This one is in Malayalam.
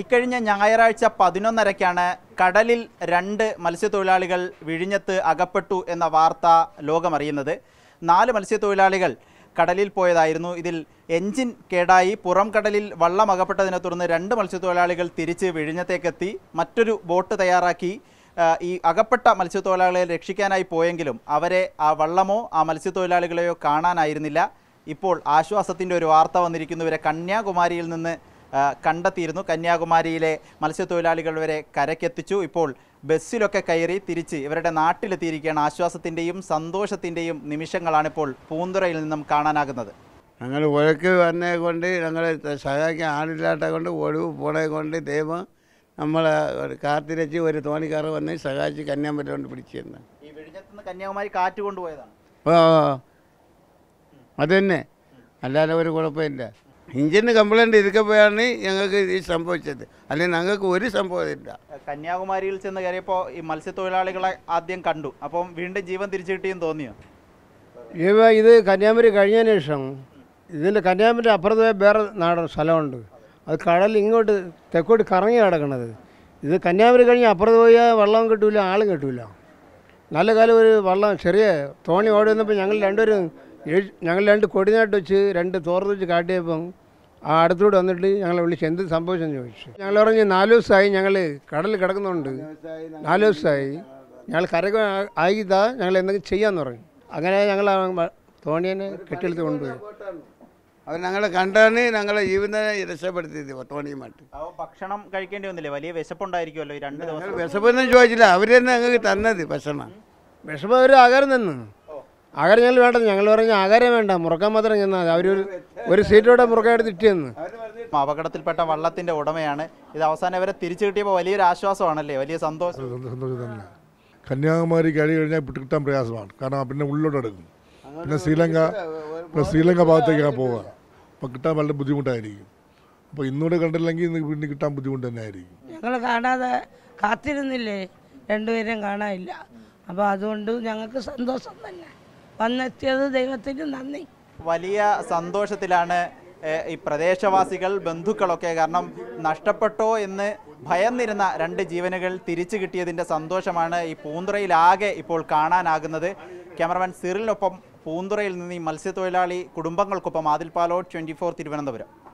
ഇക്കഴിഞ്ഞ ഞായറാഴ്ച പതിനൊന്നരയ്ക്കാണ് കടലിൽ രണ്ട് മത്സ്യത്തൊഴിലാളികൾ വിഴിഞ്ഞത്ത് അകപ്പെട്ടു എന്ന വാർത്ത ലോകമറിയുന്നത് നാല് മത്സ്യത്തൊഴിലാളികൾ കടലിൽ പോയതായിരുന്നു ഇതിൽ എഞ്ചിൻ കേടായി പുറം കടലിൽ വള്ളം അകപ്പെട്ടതിനെ തുടർന്ന് രണ്ട് മത്സ്യത്തൊഴിലാളികൾ തിരിച്ച് വിഴിഞ്ഞത്തേക്കെത്തി മറ്റൊരു ബോട്ട് തയ്യാറാക്കി ഈ അകപ്പെട്ട മത്സ്യത്തൊഴിലാളികളെ രക്ഷിക്കാനായി പോയെങ്കിലും അവരെ ആ വള്ളമോ ആ മത്സ്യത്തൊഴിലാളികളെയോ കാണാനായിരുന്നില്ല ഇപ്പോൾ ആശ്വാസത്തിൻ്റെ ഒരു വാർത്ത വന്നിരിക്കുന്നു ഇവരെ കന്യാകുമാരിയിൽ നിന്ന് കണ്ടെത്തിയിരുന്നു കന്യാകുമാരിയിലെ മത്സ്യത്തൊഴിലാളികൾ വരെ കരക്കെത്തിച്ചു ഇപ്പോൾ ബസ്സിലൊക്കെ കയറി തിരിച്ച് ഇവരുടെ നാട്ടിലെത്തിയിരിക്കുകയാണ് ആശ്വാസത്തിൻ്റെയും സന്തോഷത്തിൻ്റെയും നിമിഷങ്ങളാണിപ്പോൾ പൂന്തുറയിൽ നിന്നും കാണാനാകുന്നത് ഞങ്ങൾ ഒഴുക്ക് വന്നെ കൊണ്ട് ഞങ്ങളെ സഹായിക്കാൻ ആളില്ലാത്ത കൊണ്ട് ഒഴിവ് പോണേ കൊണ്ട് ദൈവം നമ്മളെ കാത്തിരച്ച് ഒരു തോണിക്കാർ വന്ന് സഹായിച്ച് കന്യാകുമാരി കൊണ്ട് പിടിച്ചിരുന്ന ഈ കന്യാകുമാരി കാറ്റ് കൊണ്ടുപോയതാണ് അതന്നെ അല്ലാതെ ഒരു കുഴപ്പമില്ല ഇഞ്ചിന് കംപ്ലൈൻറ്റ് ഇരിക്കപ്പോഴാണ് ഞങ്ങൾക്ക് ഇത് സംഭവിച്ചത് അല്ലെങ്കിൽ ഞങ്ങൾക്ക് ഒരു സംഭവം ഇല്ല കന്യാകുമാരിയിൽ ചെന്ന് കയറിയപ്പോൾ ഈ മത്സ്യത്തൊഴിലാളികളെ ആദ്യം കണ്ടു അപ്പം വീണ്ടും ജീവൻ തിരിച്ചു കിട്ടിയും തോന്നിയോ ഇവ ഇത് കന്യാകുമാരി കഴിഞ്ഞതിന് ശേഷം ഇതിൻ്റെ കന്യാകുമാരി അപ്പുറത്ത് വേറെ നാടൻ സ്ഥലമുണ്ട് അത് കടൽ ഇങ്ങോട്ട് തെക്കോട്ട് കറങ്ങി കിടക്കണത് ഇത് കന്യാകുമാരി കഴിഞ്ഞ് അപ്പുറത്ത് പോയാൽ വെള്ളം കിട്ടൂല ആളും കിട്ടൂല നല്ല കാലം ഒരു വെള്ളം ചെറിയ തോണി ഓടി വന്നപ്പോൾ ഞങ്ങൾ രണ്ടുപേരും ഞങ്ങൾ രണ്ട് കൊടിനാട്ട് വെച്ച് രണ്ട് തോർത്ത് വെച്ച് കാട്ടിയപ്പം ആ അടുത്തൂടെ വന്നിട്ട് ഞങ്ങളെ വിളിച്ച് എന്ത് സംഭവിച്ചെന്ന് ചോദിച്ചു ഞങ്ങൾ പറഞ്ഞ് നാല് ദിവസമായി ഞങ്ങൾ കടലിൽ കിടക്കുന്നുണ്ട് നാല് ദിവസമായി ഞങ്ങൾ കര ആയിതാ ഞങ്ങൾ എന്തെങ്കിലും ചെയ്യാമെന്ന് പറഞ്ഞു അങ്ങനെ ഞങ്ങൾ തോണിയനെ കെട്ടിയെടുത്ത് കൊണ്ടുപോയി അവർ ഞങ്ങളെ കണ്ടാണ് ഞങ്ങളെ ജീവിതത്തെ രക്ഷപ്പെടുത്തി തോണിയുമായിട്ട് ഭക്ഷണം കഴിക്കേണ്ടി വന്നില്ലേ വലിയ വിശപ്പുണ്ടായിരിക്കുമല്ലോ ഈ രണ്ട് ദിവസം വിശപ്പൊന്നും ചോദിച്ചില്ല അവർ തന്നെ ഞങ്ങൾക്ക് തന്നത് ഭക്ഷണം വിശപ്പ് അവർ ആകാരം തന്നു അകരം ഞങ്ങൾ വേണ്ടത് ഞങ്ങൾ പറഞ്ഞ അകരം വേണ്ട മുറുക്കാൻ മാത്രം ചെന്നാൽ അവർ ഒരു സീറ്റോടെ മുറുക്കാൻ എടുത്ത് ഇട്ടിയെന്ന് അപകടത്തിൽപ്പെട്ട വള്ളത്തിന്റെ ഉടമയാണ് ഇത് അവസാനം ഇവരെ തിരിച്ചു കിട്ടിയപ്പോൾ വലിയൊരു ആശ്വാസമാണല്ലേ വലിയ സന്തോഷം സന്തോഷം തന്നെ കന്യാകുമാരി കയറി കഴിഞ്ഞാൽ കിട്ടാൻ പ്രയാസമാണ് കാരണം പിന്നെ ഉള്ളിലോട്ട് എടുക്കും പിന്നെ ശ്രീലങ്ക ഇപ്പോൾ ശ്രീലങ്ക ഭാഗത്തേക്കാണ് പോവുക അപ്പം കിട്ടാൻ വളരെ ബുദ്ധിമുട്ടായിരിക്കും അപ്പോൾ ഇന്നുകൂടെ കണ്ടില്ലെങ്കിൽ ഇന്ന് പിന്നെ കിട്ടാൻ ബുദ്ധിമുട്ട് തന്നെ ആയിരിക്കും ഞങ്ങൾ കാണാതെ കാത്തിരുന്നില്ലേ രണ്ടുപേരെയും കാണാനില്ല അപ്പോൾ അതുകൊണ്ട് ഞങ്ങൾക്ക് സന്തോഷം തന്നെ വന്നെത്തിയത് ദൈവത്തിന് നന്ദി വലിയ സന്തോഷത്തിലാണ് ഈ പ്രദേശവാസികൾ ബന്ധുക്കളൊക്കെ കാരണം നഷ്ടപ്പെട്ടോ എന്ന് ഭയന്നിരുന്ന രണ്ട് ജീവനുകൾ തിരിച്ചു കിട്ടിയതിൻ്റെ സന്തോഷമാണ് ഈ പൂന്തുറയിലാകെ ഇപ്പോൾ കാണാനാകുന്നത് ക്യാമറമാൻ സിറിനൊപ്പം പൂന്തുറയിൽ നിന്ന് ഈ മത്സ്യത്തൊഴിലാളി കുടുംബങ്ങൾക്കൊപ്പം ആദിൽ ട്വൻറ്റി ഫോർ തിരുവനന്തപുരം